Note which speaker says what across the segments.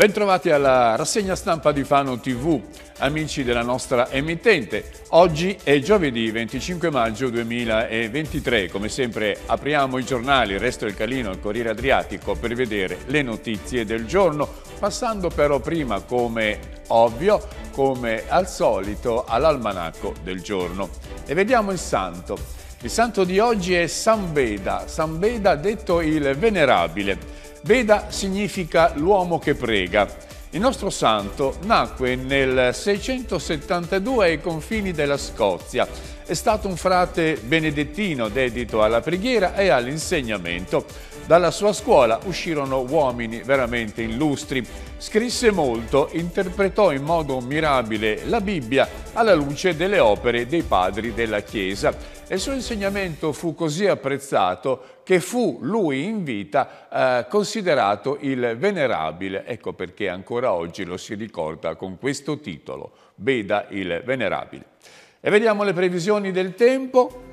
Speaker 1: Bentrovati alla rassegna stampa di Fano TV, amici della nostra emittente. Oggi è giovedì 25 maggio 2023. Come sempre apriamo i giornali, il resto del Calino, il Corriere Adriatico per vedere le notizie del giorno, passando però prima, come ovvio, come al solito, all'almanacco del giorno. E vediamo il santo. Il santo di oggi è San Beda, San Veda detto il Venerabile. Beda significa l'uomo che prega. Il nostro santo nacque nel 672 ai confini della Scozia. È stato un frate benedettino dedito alla preghiera e all'insegnamento. Dalla sua scuola uscirono uomini veramente illustri. Scrisse molto, interpretò in modo mirabile la Bibbia alla luce delle opere dei padri della Chiesa. E il suo insegnamento fu così apprezzato che fu lui in vita eh, considerato il venerabile. Ecco perché ancora oggi lo si ricorda con questo titolo, Beda il venerabile. E vediamo le previsioni del tempo.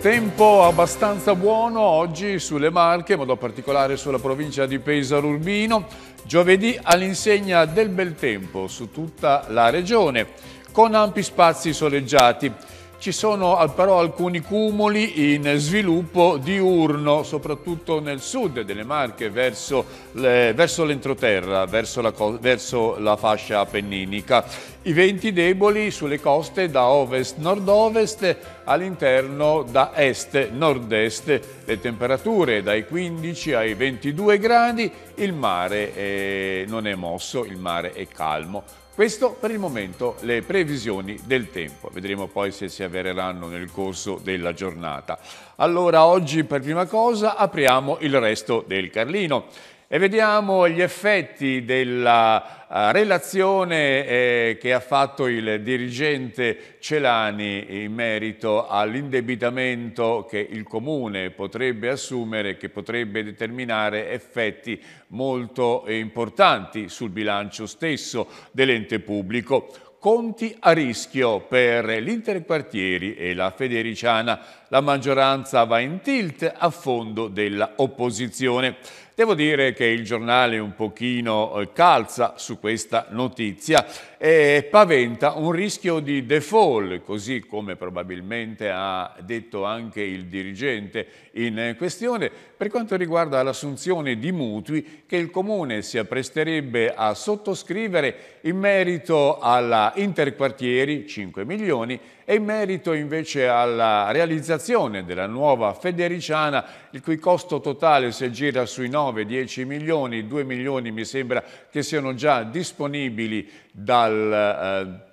Speaker 1: Tempo abbastanza buono oggi sulle Marche, in modo particolare sulla provincia di Pesaro Urbino. Giovedì all'insegna del bel tempo su tutta la regione, con ampi spazi soleggiati. Ci sono però alcuni cumuli in sviluppo diurno, soprattutto nel sud delle Marche, verso l'entroterra, le, verso, verso, verso la fascia appenninica. I venti deboli sulle coste da ovest-nord-ovest, all'interno da est-nord-est. Le temperature dai 15 ai 22 gradi, il mare è, non è mosso, il mare è calmo. Questo per il momento le previsioni del tempo, vedremo poi se si avvereranno nel corso della giornata. Allora oggi per prima cosa apriamo il resto del Carlino. E vediamo gli effetti della eh, relazione eh, che ha fatto il dirigente Celani in merito all'indebitamento che il Comune potrebbe assumere, che potrebbe determinare effetti molto importanti sul bilancio stesso dell'ente pubblico conti a rischio per l'Interquartieri e la Federiciana. La maggioranza va in tilt a fondo dell'opposizione. Devo dire che il giornale un pochino eh, calza su questa notizia e paventa un rischio di default, così come probabilmente ha detto anche il dirigente in questione, per quanto riguarda l'assunzione di mutui che il Comune si appresterebbe a sottoscrivere in merito alla Interquartieri 5 milioni e in merito invece alla realizzazione della nuova Federiciana, il cui costo totale si aggira sui 9-10 milioni, 2 milioni mi sembra che siano già disponibili dal... Eh,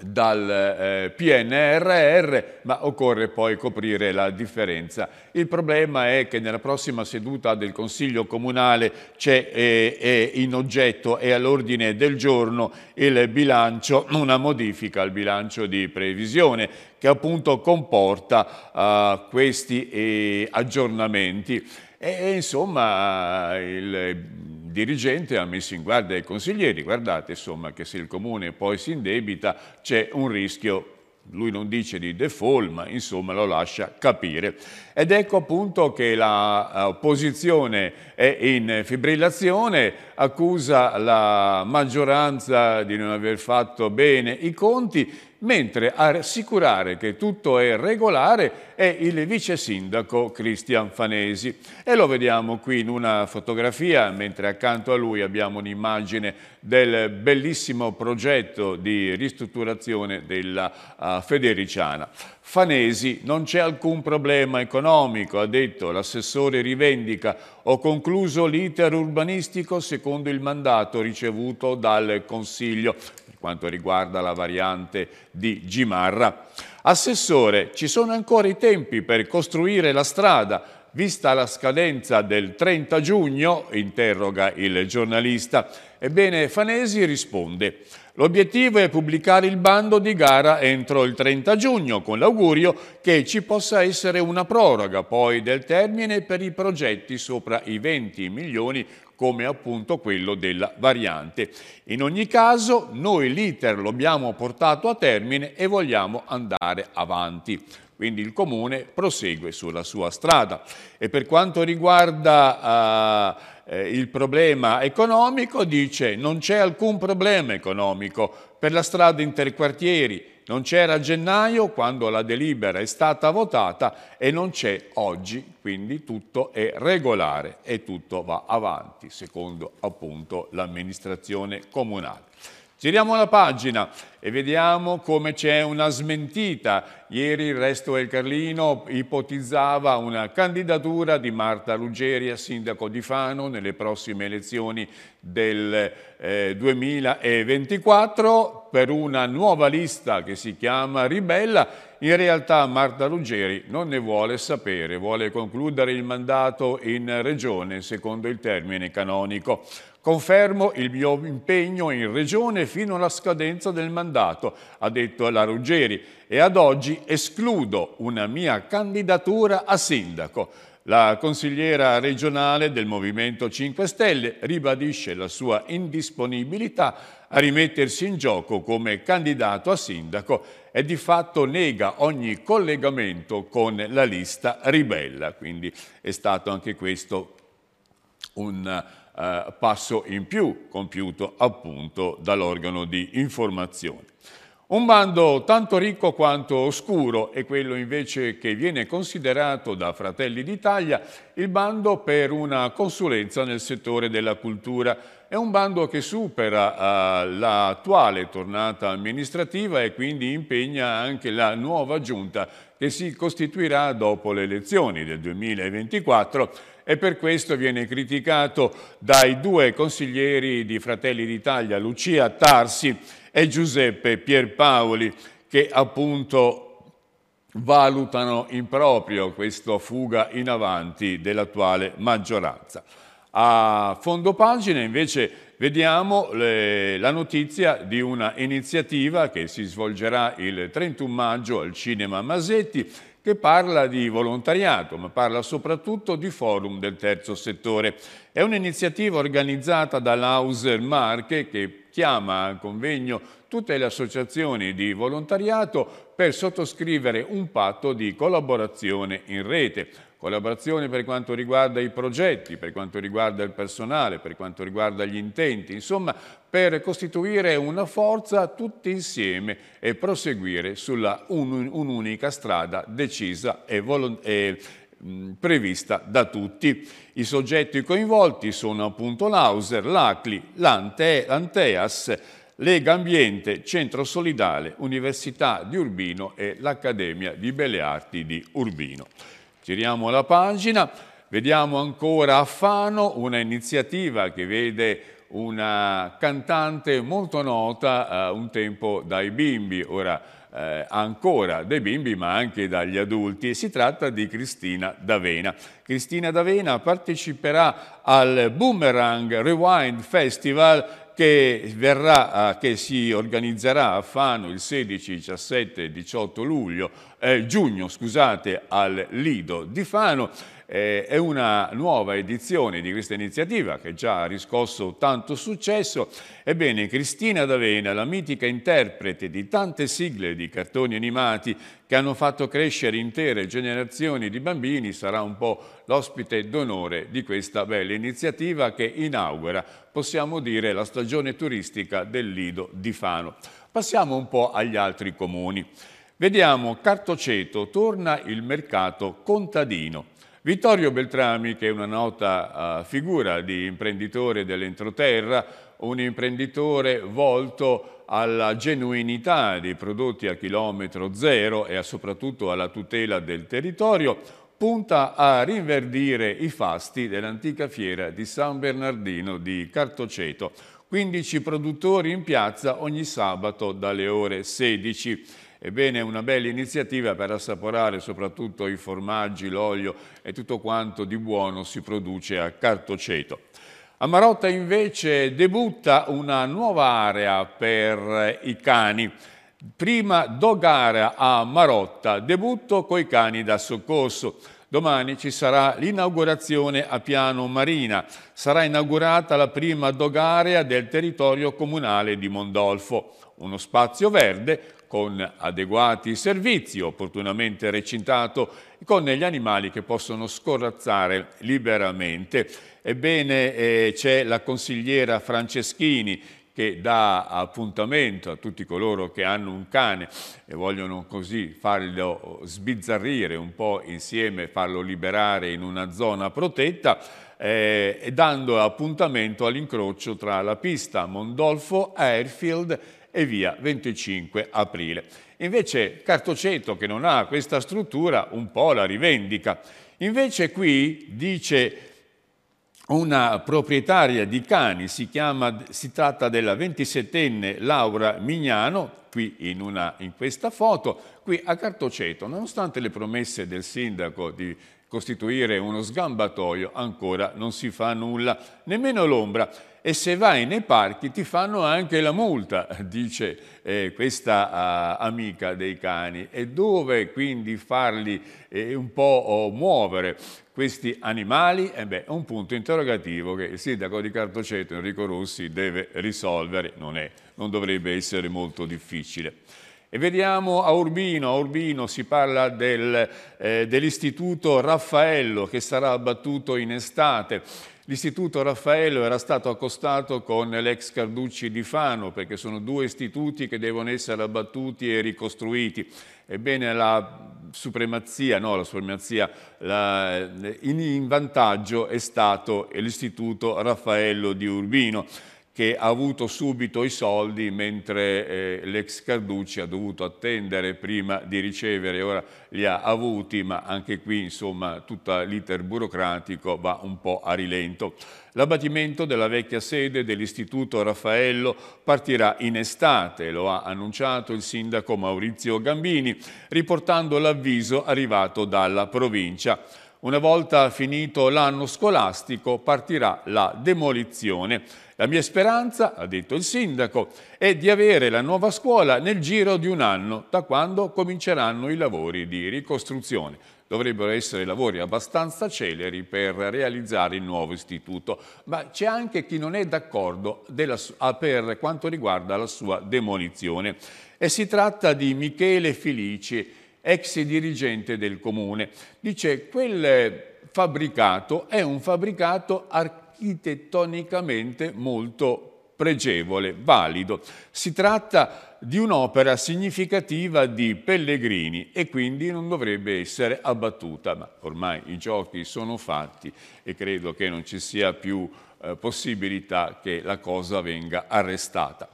Speaker 1: dal eh, PNRR, ma occorre poi coprire la differenza. Il problema è che nella prossima seduta del Consiglio Comunale c'è eh, in oggetto e all'ordine del giorno il bilancio, una modifica al bilancio di previsione che appunto comporta eh, questi eh, aggiornamenti. E, insomma il dirigente ha messo in guardia i consiglieri, guardate insomma che se il comune poi si indebita c'è un rischio lui non dice di default, ma insomma lo lascia capire. Ed ecco appunto che l'opposizione eh, è in fibrillazione, accusa la maggioranza di non aver fatto bene i conti, mentre a assicurare che tutto è regolare è il vice sindaco Cristian Fanesi. E lo vediamo qui in una fotografia, mentre accanto a lui abbiamo un'immagine del bellissimo progetto di ristrutturazione della uh, Federiciana. Fanesi non c'è alcun problema economico, ha detto, l'assessore rivendica, ho concluso l'iter urbanistico secondo il mandato ricevuto dal Consiglio per quanto riguarda la variante di Gimarra. Assessore, ci sono ancora i tempi per costruire la strada, Vista la scadenza del 30 giugno, interroga il giornalista, ebbene Fanesi risponde L'obiettivo è pubblicare il bando di gara entro il 30 giugno, con l'augurio che ci possa essere una proroga poi del termine per i progetti sopra i 20 milioni come appunto quello della variante. In ogni caso noi l'iter lo abbiamo portato a termine e vogliamo andare avanti. Quindi il Comune prosegue sulla sua strada. E per quanto riguarda eh, eh, il problema economico, dice non c'è alcun problema economico per la strada interquartieri, non c'era a gennaio quando la delibera è stata votata e non c'è oggi, quindi tutto è regolare e tutto va avanti, secondo appunto l'amministrazione comunale. Giriamo la pagina e vediamo come c'è una smentita. Ieri il resto del Carlino ipotizzava una candidatura di Marta Ruggeri a sindaco di Fano nelle prossime elezioni del eh, 2024 per una nuova lista che si chiama Ribella. In realtà Marta Ruggeri non ne vuole sapere, vuole concludere il mandato in regione secondo il termine canonico. Confermo il mio impegno in Regione fino alla scadenza del mandato, ha detto la Ruggeri, e ad oggi escludo una mia candidatura a sindaco. La consigliera regionale del Movimento 5 Stelle ribadisce la sua indisponibilità a rimettersi in gioco come candidato a sindaco e di fatto nega ogni collegamento con la lista ribella. Quindi è stato anche questo un eh, passo in più compiuto appunto dall'organo di informazione. Un bando tanto ricco quanto oscuro è quello invece che viene considerato da Fratelli d'Italia il bando per una consulenza nel settore della cultura. È un bando che supera eh, l'attuale tornata amministrativa e quindi impegna anche la nuova giunta che si costituirà dopo le elezioni del 2024 e per questo viene criticato dai due consiglieri di Fratelli d'Italia, Lucia Tarsi e Giuseppe Pierpaoli, che appunto valutano improprio questa fuga in avanti dell'attuale maggioranza. A fondo pagina invece vediamo le, la notizia di una iniziativa che si svolgerà il 31 maggio al Cinema Masetti che parla di volontariato, ma parla soprattutto di forum del terzo settore. È un'iniziativa organizzata dall'Auser Marche che chiama al convegno tutte le associazioni di volontariato per sottoscrivere un patto di collaborazione in rete. Collaborazione per quanto riguarda i progetti, per quanto riguarda il personale, per quanto riguarda gli intenti, insomma per costituire una forza tutti insieme e proseguire sulla un'unica strada decisa e, volontaria prevista da tutti. I soggetti coinvolti sono appunto l'Auser, l'ACLI, l'Anteas, Lega Ambiente, Centro Solidale, Università di Urbino e l'Accademia di Belle Arti di Urbino. Giriamo la pagina, vediamo ancora a Fano una iniziativa che vede una cantante molto nota eh, un tempo dai bimbi, ora eh, ancora dai bimbi ma anche dagli adulti e si tratta di Cristina D'Avena. Cristina D'Avena parteciperà al Boomerang Rewind Festival che, verrà, eh, che, si organizzerà a Fano il 16, 17 e 18 luglio, eh, giugno scusate, al Lido di Fano eh, è una nuova edizione di questa iniziativa che già ha riscosso tanto successo. Ebbene, Cristina D'Avena, la mitica interprete di tante sigle di cartoni animati che hanno fatto crescere intere generazioni di bambini, sarà un po' l'ospite d'onore di questa bella iniziativa che inaugura, possiamo dire, la stagione turistica del Lido di Fano. Passiamo un po' agli altri comuni. Vediamo Cartoceto, torna il mercato contadino. Vittorio Beltrami, che è una nota uh, figura di imprenditore dell'entroterra, un imprenditore volto alla genuinità dei prodotti a chilometro zero e soprattutto alla tutela del territorio, punta a rinverdire i fasti dell'antica fiera di San Bernardino di Cartoceto. 15 produttori in piazza ogni sabato dalle ore 16. Ebbene, una bella iniziativa per assaporare soprattutto i formaggi, l'olio e tutto quanto di buono si produce a Cartoceto. A Marotta invece debutta una nuova area per i cani. Prima dogara a Marotta, debutto coi cani da soccorso. Domani ci sarà l'inaugurazione a Piano Marina. Sarà inaugurata la prima dogarea del territorio comunale di Mondolfo, uno spazio verde con adeguati servizi opportunamente recintato con gli animali che possono scorrazzare liberamente. Ebbene eh, c'è la consigliera Franceschini che dà appuntamento a tutti coloro che hanno un cane e vogliono così farlo sbizzarrire un po' insieme, farlo liberare in una zona protetta, eh, dando appuntamento all'incrocio tra la pista Mondolfo Airfield e via 25 aprile. Invece Cartoceto, che non ha questa struttura, un po' la rivendica. Invece qui dice una proprietaria di cani, si, chiama, si tratta della 27enne Laura Mignano, qui in, una, in questa foto, qui a Cartoceto, nonostante le promesse del sindaco di costituire uno sgambatoio, ancora non si fa nulla, nemmeno l'ombra e se vai nei parchi ti fanno anche la multa, dice eh, questa uh, amica dei cani. E dove quindi farli eh, un po' oh, muovere questi animali? Eh beh, è un punto interrogativo che il sindaco di Cartoceto, Enrico Rossi, deve risolvere. Non, è, non dovrebbe essere molto difficile. E vediamo a Urbino, a Urbino si parla del, eh, dell'istituto Raffaello che sarà abbattuto in estate L'istituto Raffaello era stato accostato con l'ex Carducci di Fano perché sono due istituti che devono essere abbattuti e ricostruiti. Ebbene la supremazia, no la supremazia, la, eh, in, in vantaggio è stato l'istituto Raffaello di Urbino che ha avuto subito i soldi mentre eh, l'ex Carducci ha dovuto attendere prima di ricevere, ora li ha avuti, ma anche qui insomma tutto l'iter burocratico va un po' a rilento. L'abbattimento della vecchia sede dell'Istituto Raffaello partirà in estate, lo ha annunciato il sindaco Maurizio Gambini, riportando l'avviso arrivato dalla provincia. Una volta finito l'anno scolastico partirà la demolizione. La mia speranza, ha detto il sindaco, è di avere la nuova scuola nel giro di un anno, da quando cominceranno i lavori di ricostruzione. Dovrebbero essere lavori abbastanza celeri per realizzare il nuovo istituto, ma c'è anche chi non è d'accordo ah, per quanto riguarda la sua demolizione. E si tratta di Michele Felici, ex dirigente del comune. Dice quel fabbricato è un fabbricato architettonicamente molto pregevole, valido. Si tratta di un'opera significativa di Pellegrini e quindi non dovrebbe essere abbattuta, ma ormai i giochi sono fatti e credo che non ci sia più eh, possibilità che la cosa venga arrestata.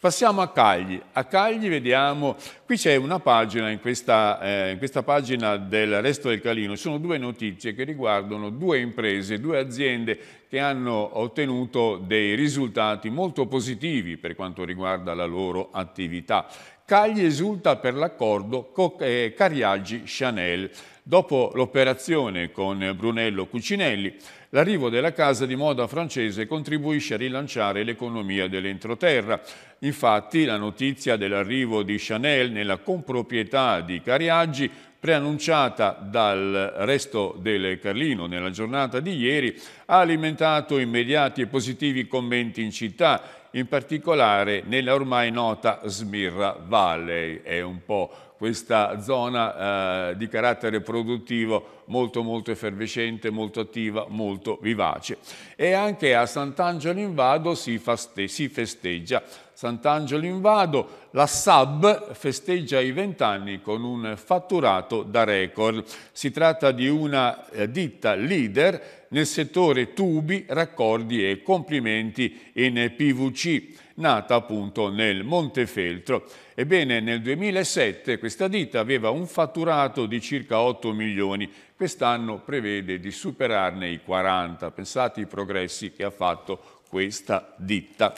Speaker 1: Passiamo a Cagli. A Cagli vediamo, qui c'è una pagina, in questa, eh, in questa, pagina del Resto del Calino, sono due notizie che riguardano due imprese, due aziende che hanno ottenuto dei risultati molto positivi per quanto riguarda la loro attività. Cagli esulta per l'accordo eh, Cariaggi-Chanel. Dopo l'operazione con Brunello Cucinelli, l'arrivo della casa di moda francese contribuisce a rilanciare l'economia dell'entroterra. Infatti la notizia dell'arrivo di Chanel nella comproprietà di Cariaggi preannunciata dal resto del Carlino nella giornata di ieri, ha alimentato immediati e positivi commenti in città, in particolare nella ormai nota Smirra Valley. È un po' questa zona eh, di carattere produttivo molto molto effervescente, molto attiva, molto vivace. E anche a Sant'Angelo in Vado si, si festeggia Sant'Angelo in Vado, la SAB festeggia i vent'anni con un fatturato da record. Si tratta di una eh, ditta leader nel settore tubi, raccordi e complimenti in PVC, nata appunto nel Montefeltro. Ebbene, nel 2007 questa ditta aveva un fatturato di circa 8 milioni, quest'anno prevede di superarne i 40. Pensate i progressi che ha fatto questa ditta.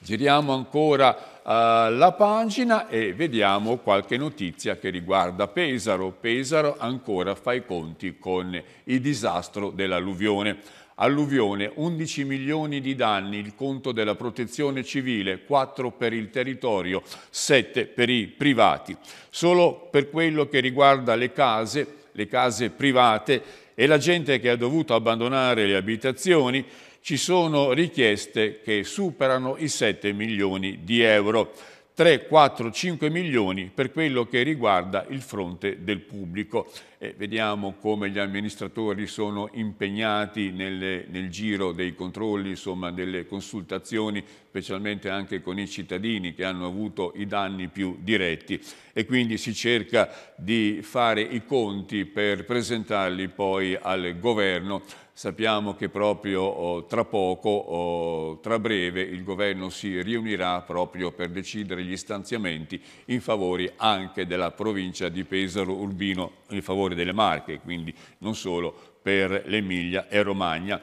Speaker 1: Giriamo ancora eh, la pagina e vediamo qualche notizia che riguarda Pesaro. Pesaro ancora fa i conti con il disastro dell'alluvione. Alluvione, 11 milioni di danni, il conto della protezione civile, 4 per il territorio, 7 per i privati. Solo per quello che riguarda le case, le case private e la gente che ha dovuto abbandonare le abitazioni, ci sono richieste che superano i 7 milioni di euro. 3, 4, 5 milioni per quello che riguarda il fronte del pubblico eh, vediamo come gli amministratori sono impegnati nelle, nel giro dei controlli, insomma delle consultazioni, specialmente anche con i cittadini che hanno avuto i danni più diretti e quindi si cerca di fare i conti per presentarli poi al governo sappiamo che proprio oh, tra poco, oh, tra breve, il governo si riunirà proprio per decidere gli stanziamenti in favore anche della provincia di Pesaro Urbino, in favore valore delle Marche, quindi non solo per l'Emilia e Romagna.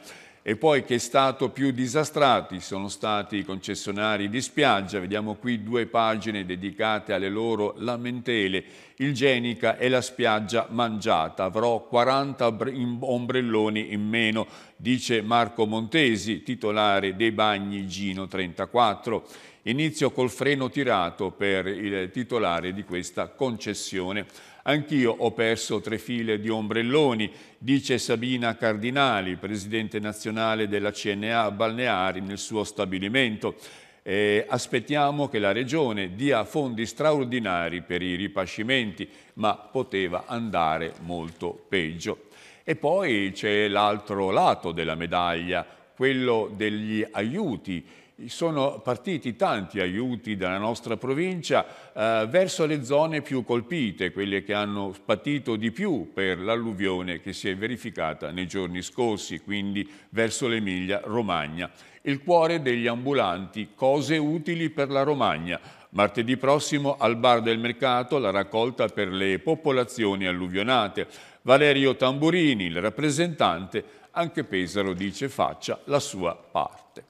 Speaker 1: E poi che è stato più disastrati sono stati i concessionari di spiaggia, vediamo qui due pagine dedicate alle loro lamentele, il Genica e la spiaggia mangiata, avrò 40 ombrelloni in meno, dice Marco Montesi, titolare dei bagni Gino 34. Inizio col freno tirato per il titolare di questa concessione. Anch'io ho perso tre file di ombrelloni, dice Sabina Cardinali, presidente nazionale della CNA Balneari nel suo stabilimento. Eh, aspettiamo che la Regione dia fondi straordinari per i ripascimenti, ma poteva andare molto peggio. E poi c'è l'altro lato della medaglia, quello degli aiuti sono partiti tanti aiuti dalla nostra provincia eh, verso le zone più colpite, quelle che hanno patito di più per l'alluvione che si è verificata nei giorni scorsi, quindi verso l'Emilia Romagna. Il cuore degli ambulanti, cose utili per la Romagna. Martedì prossimo al bar del mercato la raccolta per le popolazioni alluvionate. Valerio Tamburini, il rappresentante, anche Pesaro dice faccia la sua parte.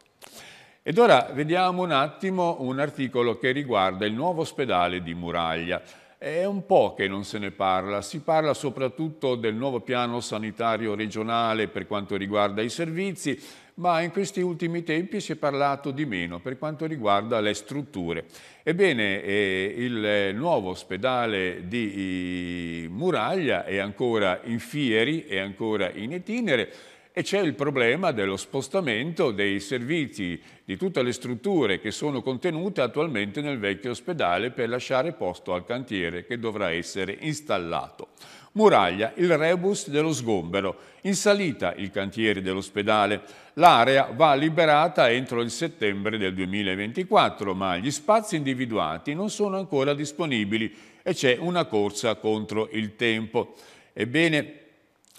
Speaker 1: Ed ora vediamo un attimo un articolo che riguarda il nuovo ospedale di Muraglia. È un po' che non se ne parla, si parla soprattutto del nuovo piano sanitario regionale per quanto riguarda i servizi, ma in questi ultimi tempi si è parlato di meno per quanto riguarda le strutture. Ebbene, eh, il nuovo ospedale di eh, Muraglia è ancora in fieri, è ancora in itinere, e c'è il problema dello spostamento dei servizi di tutte le strutture che sono contenute attualmente nel vecchio ospedale per lasciare posto al cantiere che dovrà essere installato. Muraglia, il rebus dello sgombero. In salita il cantiere dell'ospedale. L'area va liberata entro il settembre del 2024, ma gli spazi individuati non sono ancora disponibili e c'è una corsa contro il tempo. Ebbene,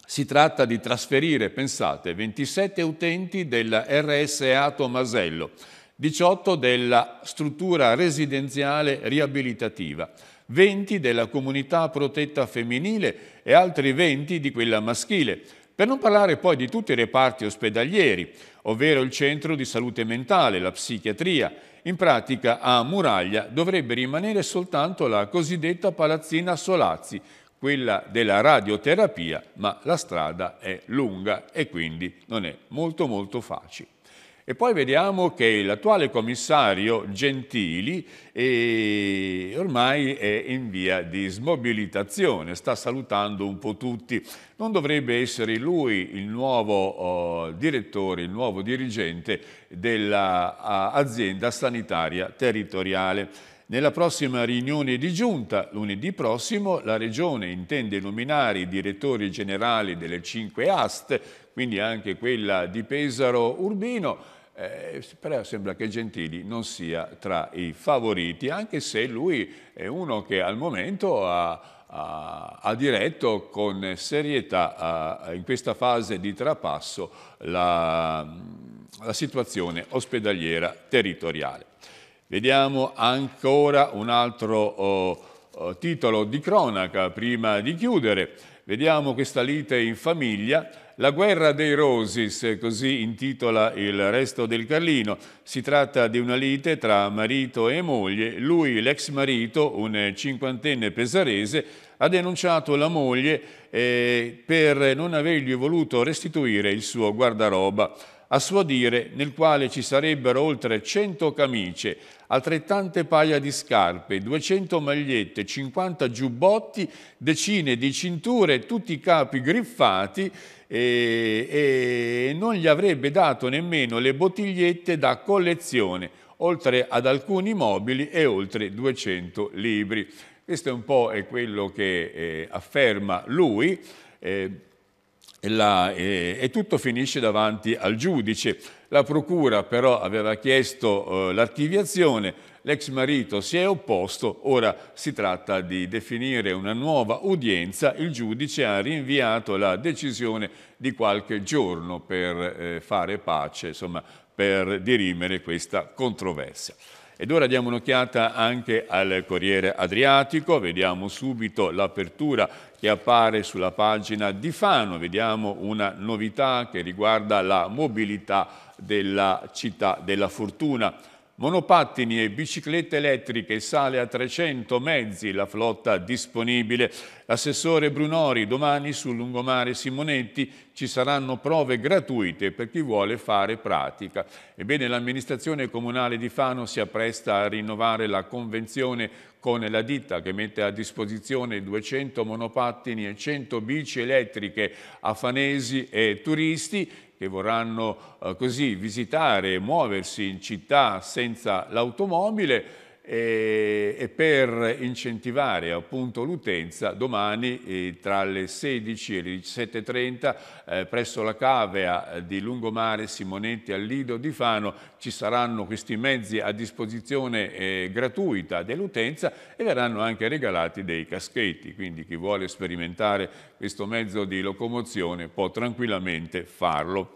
Speaker 1: si tratta di trasferire, pensate, 27 utenti della RSA Tomasello, 18 della struttura residenziale riabilitativa, 20 della comunità protetta femminile e altri 20 di quella maschile, per non parlare poi di tutti i reparti ospedalieri, ovvero il centro di salute mentale, la psichiatria. In pratica a Muraglia dovrebbe rimanere soltanto la cosiddetta palazzina Solazzi, quella della radioterapia, ma la strada è lunga e quindi non è molto molto facile. E poi vediamo che l'attuale commissario Gentili è eh, ormai è in via di smobilitazione, sta salutando un po' tutti. Non dovrebbe essere lui il nuovo oh, direttore, il nuovo dirigente dell'azienda sanitaria territoriale. Nella prossima riunione di giunta, lunedì prossimo, la Regione intende nominare i direttori generali delle cinque AST, quindi anche quella di Pesaro Urbino, eh, però sembra che Gentili non sia tra i favoriti, anche se lui è uno che al momento ha, ha, ha diretto con serietà ha, in questa fase di trapasso la, la situazione ospedaliera territoriale. Vediamo ancora un altro oh, oh, titolo di cronaca prima di chiudere. Vediamo questa lite in famiglia. La guerra dei Rosis, eh, così intitola il resto del Carlino. Si tratta di una lite tra marito e moglie. Lui, l'ex marito, un cinquantenne pesarese, ha denunciato la moglie eh, per non avergli voluto restituire il suo guardaroba a suo dire, nel quale ci sarebbero oltre 100 camicie, altrettante paia di scarpe, 200 magliette, 50 giubbotti, decine di cinture, tutti i capi griffati e, e non gli avrebbe dato nemmeno le bottigliette da collezione, oltre ad alcuni mobili e oltre 200 libri. Questo è un po' quello che eh, afferma lui. Eh, la, e, e, tutto finisce davanti al giudice. La procura però aveva chiesto eh, l'archiviazione, l'ex marito si è opposto, ora si tratta di definire una nuova udienza, il giudice ha rinviato la decisione di qualche giorno per eh, fare pace, insomma per dirimere questa controversia. Ed ora diamo un'occhiata anche al Corriere Adriatico, vediamo subito l'apertura che appare sulla pagina di Fano, vediamo una novità che riguarda la mobilità della città della fortuna monopattini e biciclette elettriche sale a 300 mezzi la flotta disponibile. L'assessore Brunori, domani sul lungomare Simonetti ci saranno prove gratuite per chi vuole fare pratica. Ebbene, l'amministrazione comunale di Fano si appresta a rinnovare la convenzione con la ditta che mette a disposizione 200 monopattini e 100 bici elettriche a fanesi e turisti che vorranno eh, così visitare e muoversi in città senza l'automobile e, per incentivare appunto l'utenza domani eh, tra le 16 e le 17.30 eh, presso la cavea eh, di Lungomare Simonetti al Lido di Fano ci saranno questi mezzi a disposizione gratuita dell'utenza e verranno anche regalati dei caschetti, quindi chi vuole sperimentare questo mezzo di locomozione può tranquillamente farlo.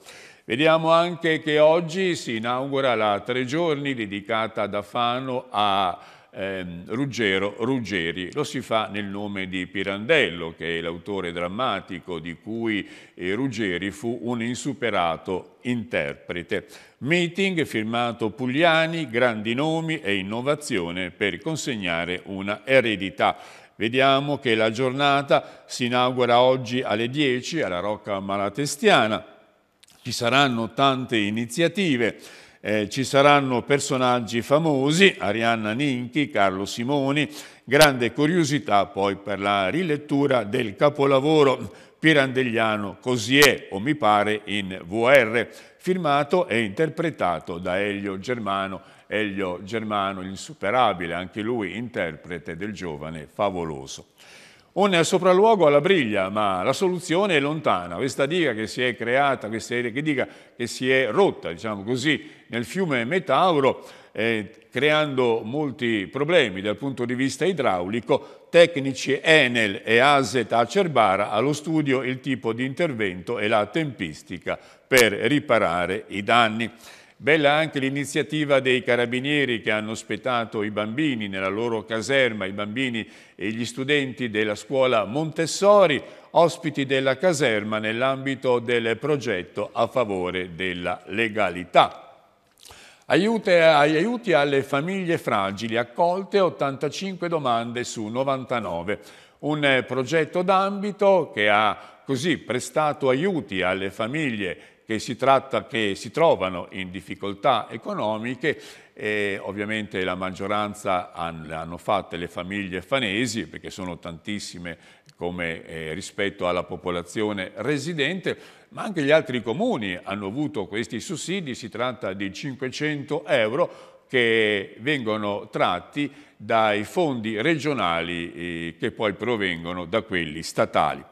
Speaker 1: Vediamo anche che oggi si inaugura la tre giorni dedicata da Fano a ehm, Ruggero Ruggeri. Lo si fa nel nome di Pirandello, che è l'autore drammatico di cui eh, Ruggeri fu un insuperato interprete. Meeting firmato Pugliani, grandi nomi e innovazione per consegnare una eredità. Vediamo che la giornata si inaugura oggi alle 10 alla Rocca Malatestiana ci saranno tante iniziative, eh, ci saranno personaggi famosi, Arianna Ninchi, Carlo Simoni, grande curiosità poi per la rilettura del capolavoro pirandelliano Così è o mi pare in VR, firmato e interpretato da Elio Germano Elio Germano, insuperabile, anche lui interprete del giovane favoloso un sopralluogo alla briglia, ma la soluzione è lontana. Questa diga che si è creata, questa diga che si è rotta, diciamo così, nel fiume Metauro, eh, creando molti problemi dal punto di vista idraulico, tecnici Enel e Aset Acerbara allo studio il tipo di intervento e la tempistica per riparare i danni. Bella anche l'iniziativa dei carabinieri che hanno ospitato i bambini nella loro caserma, i bambini e gli studenti della scuola Montessori, ospiti della caserma nell'ambito del progetto a favore della legalità. Aiuti, aiuti alle famiglie fragili, accolte 85 domande su 99. Un progetto d'ambito che ha così prestato aiuti alle famiglie che si, tratta, che si trovano in difficoltà economiche e ovviamente la maggioranza l'hanno fatta le famiglie fanesi perché sono tantissime come, eh, rispetto alla popolazione residente ma anche gli altri comuni hanno avuto questi sussidi, si tratta di 500 euro che vengono tratti dai fondi regionali eh, che poi provengono da quelli statali.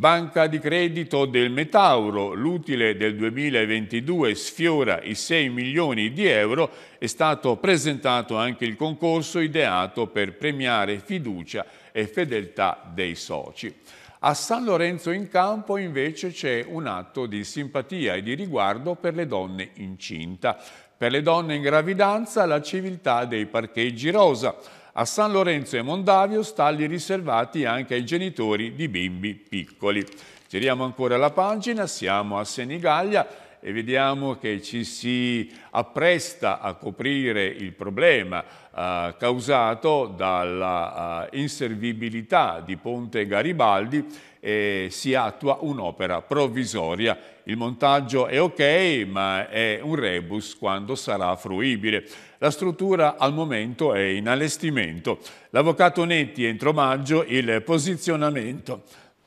Speaker 1: Banca di credito del Metauro, l'utile del 2022 sfiora i 6 milioni di euro, è stato presentato anche il concorso ideato per premiare fiducia e fedeltà dei soci. A San Lorenzo in Campo invece c'è un atto di simpatia e di riguardo per le donne incinta. Per le donne in gravidanza la civiltà dei parcheggi rosa. A San Lorenzo e Mondavio stalli riservati anche ai genitori di bimbi piccoli. Giriamo ancora la pagina, siamo a Senigallia e vediamo che ci si appresta a coprire il problema eh, causato dalla eh, inservibilità di Ponte Garibaldi e si attua un'opera provvisoria il montaggio è ok, ma è un rebus quando sarà fruibile. La struttura al momento è in allestimento. L'avvocato Netti entro maggio il posizionamento,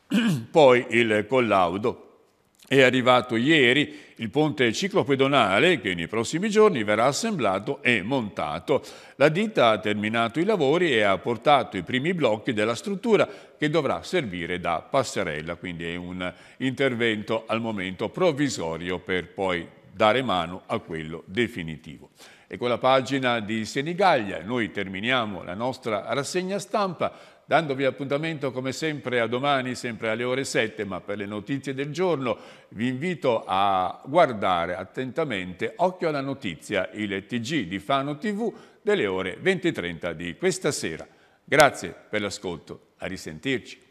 Speaker 1: poi il collaudo. È arrivato ieri il ponte ciclopedonale che nei prossimi giorni verrà assemblato e montato. La ditta ha terminato i lavori e ha portato i primi blocchi della struttura che dovrà servire da passerella, quindi è un intervento al momento provvisorio per poi dare mano a quello definitivo. E con la pagina di Senigallia noi terminiamo la nostra rassegna stampa dandovi appuntamento come sempre a domani, sempre alle ore 7, ma per le notizie del giorno vi invito a guardare attentamente Occhio alla notizia, il TG di Fano TV delle ore 20.30 di questa sera. Grazie per l'ascolto, a risentirci.